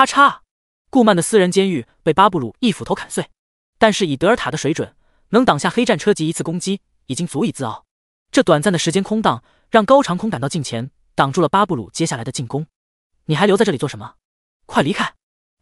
咔嚓！顾曼的私人监狱被巴布鲁一斧头砍碎。但是以德尔塔的水准，能挡下黑战车级一次攻击，已经足以自傲。这短暂的时间空档，让高长空赶到近前，挡住了巴布鲁接下来的进攻。你还留在这里做什么？快离开！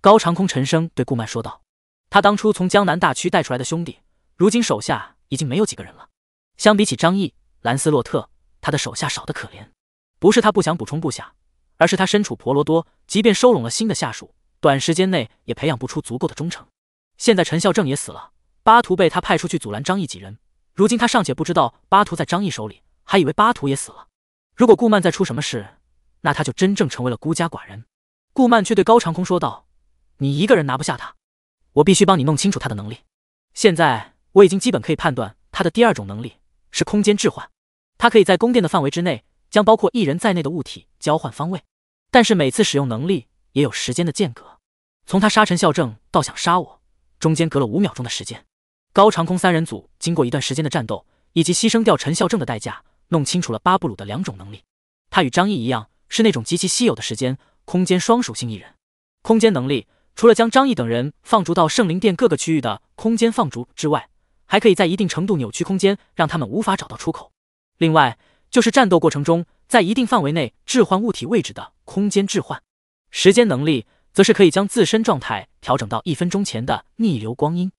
高长空沉声对顾曼说道。他当初从江南大区带出来的兄弟，如今手下已经没有几个人了。相比起张毅、兰斯洛特，他的手下少得可怜。不是他不想补充部下。而是他身处婆罗多，即便收拢了新的下属，短时间内也培养不出足够的忠诚。现在陈孝正也死了，巴图被他派出去阻拦张毅几人，如今他尚且不知道巴图在张毅手里，还以为巴图也死了。如果顾曼再出什么事，那他就真正成为了孤家寡人。顾曼却对高长空说道：“你一个人拿不下他，我必须帮你弄清楚他的能力。现在我已经基本可以判断他的第二种能力是空间置换，他可以在宫殿的范围之内。”将包括一人在内的物体交换方位，但是每次使用能力也有时间的间隔。从他杀陈孝正到想杀我，中间隔了五秒钟的时间。高长空三人组经过一段时间的战斗，以及牺牲掉陈孝正的代价，弄清楚了巴布鲁的两种能力。他与张毅一样，是那种极其稀有的时间、空间双属性一人。空间能力除了将张毅等人放逐到圣灵殿各个区域的空间放逐之外，还可以在一定程度扭曲空间，让他们无法找到出口。另外。就是战斗过程中，在一定范围内置换物体位置的空间置换，时间能力则是可以将自身状态调整到一分钟前的逆流光阴。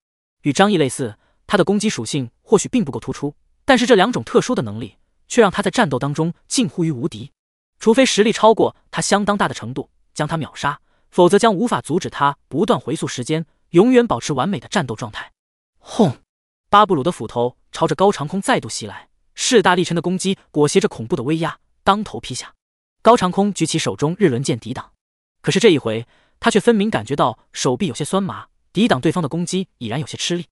与张毅类似，他的攻击属性或许并不够突出，但是这两种特殊的能力却让他在战斗当中近乎于无敌。除非实力超过他相当大的程度将他秒杀，否则将无法阻止他不断回溯时间，永远保持完美的战斗状态。轰！巴布鲁的斧头朝着高长空再度袭来。势大力沉的攻击裹挟着恐怖的威压，当头劈下。高长空举起手中日轮剑抵挡，可是这一回他却分明感觉到手臂有些酸麻，抵挡对方的攻击已然有些吃力。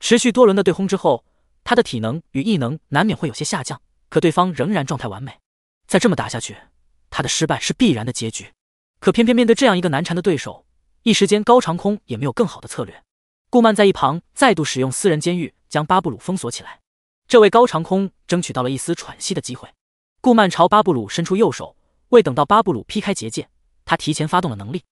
持续多轮的对轰之后，他的体能与异能难免会有些下降，可对方仍然状态完美。再这么打下去，他的失败是必然的结局。可偏偏面对这样一个难缠的对手，一时间高长空也没有更好的策略。顾曼在一旁再度使用私人监狱将巴布鲁封锁起来。这位高长空争取到了一丝喘息的机会。顾曼朝巴布鲁伸出右手，未等到巴布鲁劈开结界，他提前发动了能力，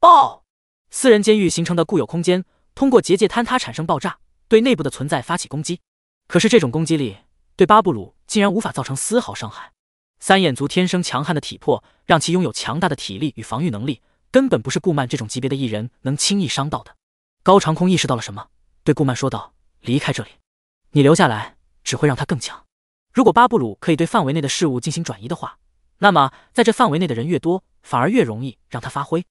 爆！私人监狱形成的固有空间通过结界坍塌产生爆炸，对内部的存在发起攻击。可是这种攻击力对巴布鲁竟然无法造成丝毫伤害。三眼族天生强悍的体魄，让其拥有强大的体力与防御能力，根本不是顾曼这种级别的异人能轻易伤到的。高长空意识到了什么，对顾曼说道：“离开这里，你留下来。”只会让他更强。如果巴布鲁可以对范围内的事物进行转移的话，那么在这范围内的人越多，反而越容易让他发挥。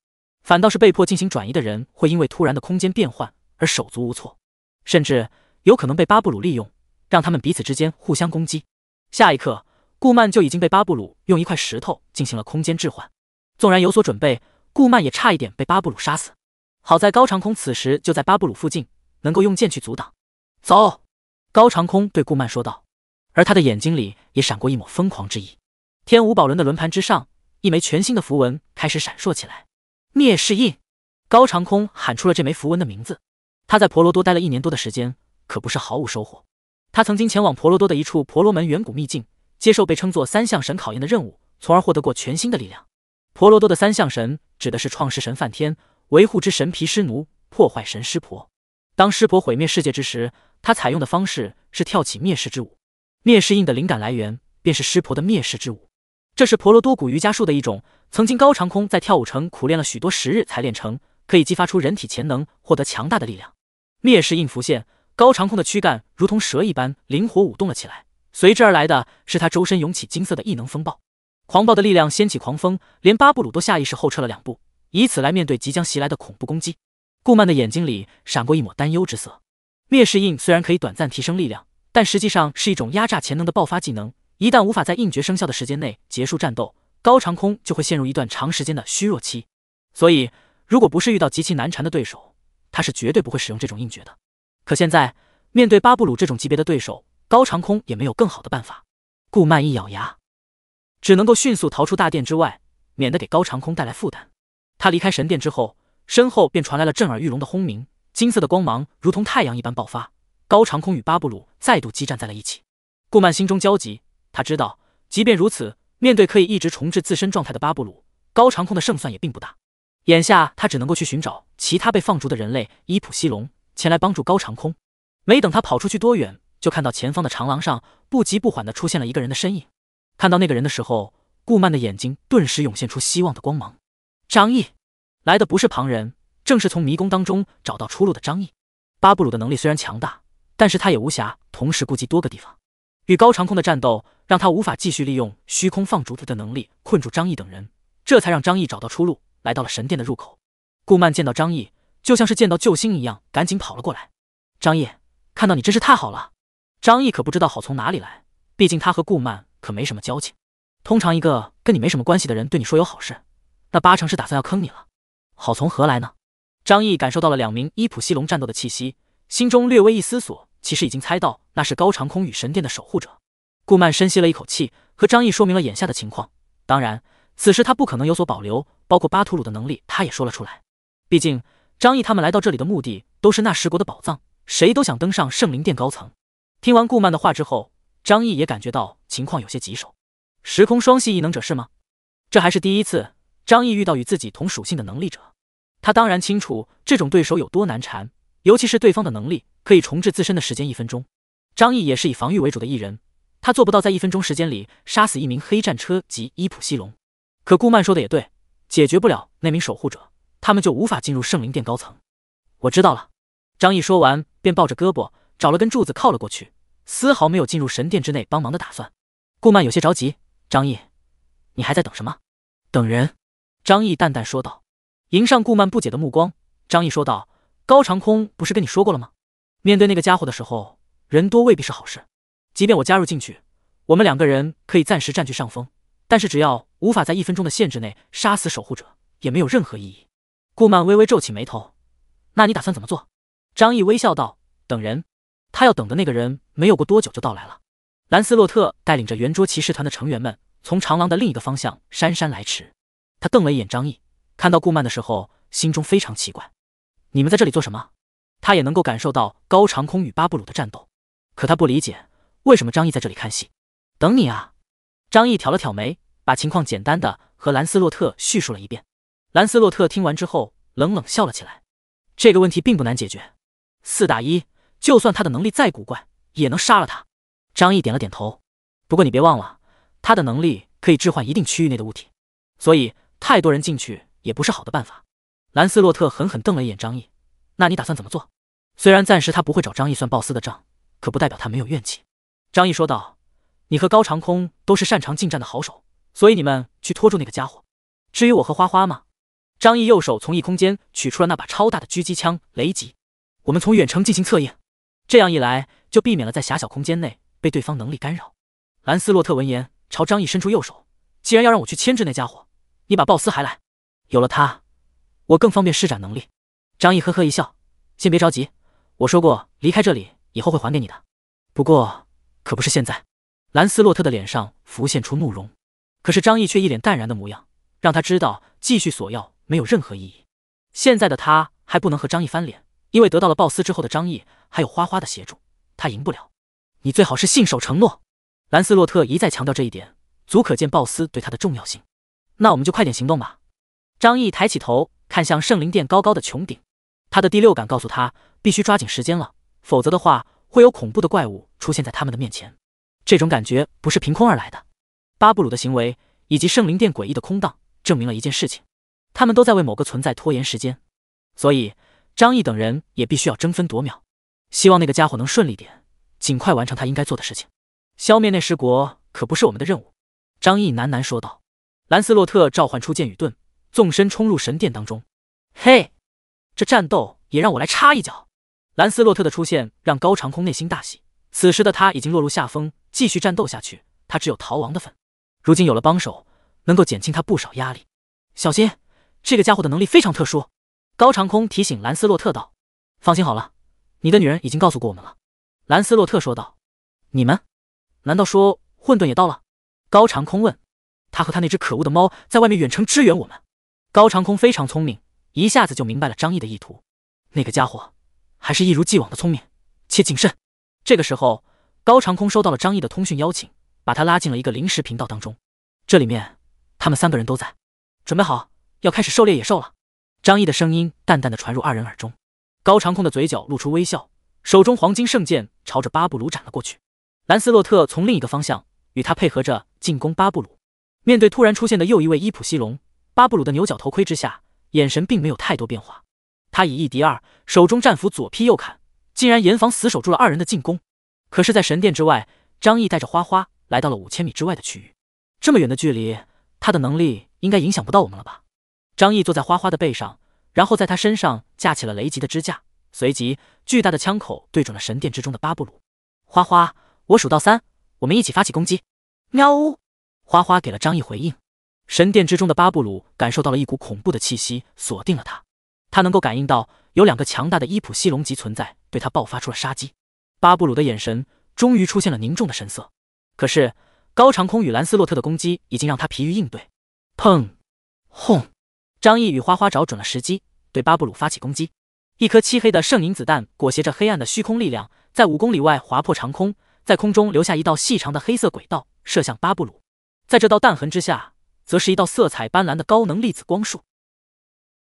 反倒是被迫进行转移的人，会因为突然的空间变换而手足无措，甚至有可能被巴布鲁利用，让他们彼此之间互相攻击。下一刻，顾曼就已经被巴布鲁用一块石头进行了空间置换。纵然有所准备，顾曼也差一点被巴布鲁杀死。好在高长空此时就在巴布鲁附近，能够用剑去阻挡。走。高长空对顾曼说道，而他的眼睛里也闪过一抹疯狂之意。天无宝轮的轮盘之上，一枚全新的符文开始闪烁起来。灭世印，高长空喊出了这枚符文的名字。他在婆罗多待了一年多的时间，可不是毫无收获。他曾经前往婆罗多的一处婆罗门远古秘境，接受被称作三相神考验的任务，从而获得过全新的力量。婆罗多的三相神指的是创世神梵天、维护之神毗湿奴、破坏神湿婆。当湿婆毁灭世界之时。他采用的方式是跳起灭世之舞，灭世印的灵感来源便是湿婆的灭世之舞，这是婆罗多古瑜伽术的一种。曾经高长空在跳舞城苦练了许多时日才练成，可以激发出人体潜能，获得强大的力量。灭世印浮现，高长空的躯干如同蛇一般灵活舞动了起来，随之而来的是他周身涌起金色的异能风暴，狂暴的力量掀起狂风，连巴布鲁都下意识后撤了两步，以此来面对即将袭来的恐怖攻击。顾曼的眼睛里闪过一抹担忧之色。灭世印虽然可以短暂提升力量，但实际上是一种压榨潜能的爆发技能。一旦无法在印决生效的时间内结束战斗，高长空就会陷入一段长时间的虚弱期。所以，如果不是遇到极其难缠的对手，他是绝对不会使用这种印决的。可现在面对巴布鲁这种级别的对手，高长空也没有更好的办法。顾曼一咬牙，只能够迅速逃出大殿之外，免得给高长空带来负担。他离开神殿之后，身后便传来了震耳欲聋的轰鸣。金色的光芒如同太阳一般爆发，高长空与巴布鲁再度激战在了一起。顾曼心中焦急，他知道，即便如此，面对可以一直重置自身状态的巴布鲁，高长空的胜算也并不大。眼下，他只能够去寻找其他被放逐的人类伊普西龙，前来帮助高长空。没等他跑出去多远，就看到前方的长廊上不急不缓地出现了一个人的身影。看到那个人的时候，顾曼的眼睛顿时涌现出希望的光芒。张毅，来的不是旁人。正是从迷宫当中找到出路的张毅，巴布鲁的能力虽然强大，但是他也无暇同时顾及多个地方。与高长空的战斗让他无法继续利用虚空放逐的能力困住张毅等人，这才让张毅找到出路，来到了神殿的入口。顾曼见到张毅，就像是见到救星一样，赶紧跑了过来。张毅看到你真是太好了。张毅可不知道好从哪里来，毕竟他和顾曼可没什么交情。通常一个跟你没什么关系的人对你说有好事，那八成是打算要坑你了。好从何来呢？张毅感受到了两名伊普西龙战斗的气息，心中略微一思索，其实已经猜到那是高长空与神殿的守护者。顾曼深吸了一口气，和张毅说明了眼下的情况。当然，此时他不可能有所保留，包括巴图鲁的能力，他也说了出来。毕竟，张毅他们来到这里的目的都是那十国的宝藏，谁都想登上圣灵殿高层。听完顾曼的话之后，张毅也感觉到情况有些棘手。时空双系异能者是吗？这还是第一次张毅遇到与自己同属性的能力者。他当然清楚这种对手有多难缠，尤其是对方的能力可以重置自身的时间一分钟。张毅也是以防御为主的艺人，他做不到在一分钟时间里杀死一名黑战车及伊普西龙。可顾曼说的也对，解决不了那名守护者，他们就无法进入圣灵殿高层。我知道了。张毅说完，便抱着胳膊找了根柱子靠了过去，丝毫没有进入神殿之内帮忙的打算。顾曼有些着急：“张毅，你还在等什么？等人。”张毅淡淡说道。迎上顾曼不解的目光，张毅说道：“高长空不是跟你说过了吗？面对那个家伙的时候，人多未必是好事。即便我加入进去，我们两个人可以暂时占据上风，但是只要无法在一分钟的限制内杀死守护者，也没有任何意义。”顾曼微微皱起眉头，“那你打算怎么做？”张毅微笑道：“等人。”他要等的那个人没有过多久就到来了。兰斯洛特带领着圆桌骑士团的成员们从长廊的另一个方向姗姗来迟。他瞪了一眼张毅。看到顾曼的时候，心中非常奇怪，你们在这里做什么？他也能够感受到高长空与巴布鲁的战斗，可他不理解为什么张毅在这里看戏。等你啊！张毅挑了挑眉，把情况简单的和兰斯洛特叙述了一遍。兰斯洛特听完之后，冷冷笑了起来。这个问题并不难解决，四打一，就算他的能力再古怪，也能杀了他。张毅点了点头，不过你别忘了，他的能力可以置换一定区域内的物体，所以太多人进去。也不是好的办法。兰斯洛特狠狠瞪了一眼张毅，那你打算怎么做？虽然暂时他不会找张毅算鲍斯的账，可不代表他没有怨气。张毅说道：“你和高长空都是擅长近战的好手，所以你们去拖住那个家伙。至于我和花花吗？”张毅右手从异空间取出了那把超大的狙击枪雷吉，我们从远程进行策应。这样一来，就避免了在狭小空间内被对方能力干扰。兰斯洛特闻言，朝张毅伸出右手：“既然要让我去牵制那家伙，你把鲍斯还来。”有了它，我更方便施展能力。张毅呵呵一笑：“先别着急，我说过，离开这里以后会还给你的。不过，可不是现在。”兰斯洛特的脸上浮现出怒容，可是张毅却一脸淡然的模样，让他知道继续索要没有任何意义。现在的他还不能和张毅翻脸，因为得到了鲍斯之后的张毅还有花花的协助，他赢不了。你最好是信守承诺。兰斯洛特一再强调这一点，足可见鲍斯对他的重要性。那我们就快点行动吧。张毅抬起头，看向圣灵殿高高的穹顶。他的第六感告诉他，必须抓紧时间了，否则的话，会有恐怖的怪物出现在他们的面前。这种感觉不是凭空而来的。巴布鲁的行为以及圣灵殿诡异的空荡，证明了一件事情：他们都在为某个存在拖延时间。所以，张毅等人也必须要争分夺秒。希望那个家伙能顺利点，尽快完成他应该做的事情。消灭那十国可不是我们的任务。张毅喃喃说道。兰斯洛特召唤出剑与盾。纵身冲入神殿当中，嘿，这战斗也让我来插一脚。兰斯洛特的出现让高长空内心大喜。此时的他已经落入下风，继续战斗下去，他只有逃亡的份。如今有了帮手，能够减轻他不少压力。小心，这个家伙的能力非常特殊。高长空提醒兰斯洛特道：“放心好了，你的女人已经告诉过我们了。”兰斯洛特说道：“你们难道说混沌也到了？”高长空问：“他和他那只可恶的猫在外面远程支援我们？”高长空非常聪明，一下子就明白了张毅的意图。那个家伙还是一如既往的聪明且谨慎。这个时候，高长空收到了张毅的通讯邀请，把他拉进了一个临时频道当中。这里面，他们三个人都在。准备好，要开始狩猎野兽了。张毅的声音淡淡的传入二人耳中。高长空的嘴角露出微笑，手中黄金圣剑朝着巴布鲁斩了过去。兰斯洛特从另一个方向与他配合着进攻巴布鲁。面对突然出现的又一位伊普西龙。巴布鲁的牛角头盔之下，眼神并没有太多变化。他以一敌二，手中战斧左劈右砍，竟然严防死守住了二人的进攻。可是，在神殿之外，张毅带着花花来到了五千米之外的区域。这么远的距离，他的能力应该影响不到我们了吧？张毅坐在花花的背上，然后在他身上架起了雷吉的支架，随即巨大的枪口对准了神殿之中的巴布鲁。花花，我数到三，我们一起发起攻击。喵呜！花花给了张毅回应。神殿之中的巴布鲁感受到了一股恐怖的气息，锁定了他。他能够感应到有两个强大的伊普西龙级存在对他爆发出了杀机。巴布鲁的眼神终于出现了凝重的神色。可是高长空与兰斯洛特的攻击已经让他疲于应对。砰！轰！张毅与花花找准了时机，对巴布鲁发起攻击。一颗漆黑的圣银子弹裹挟着黑暗的虚空力量，在五公里外划破长空，在空中留下一道细长的黑色轨道，射向巴布鲁。在这道弹痕之下。则是一道色彩斑斓的高能粒子光束。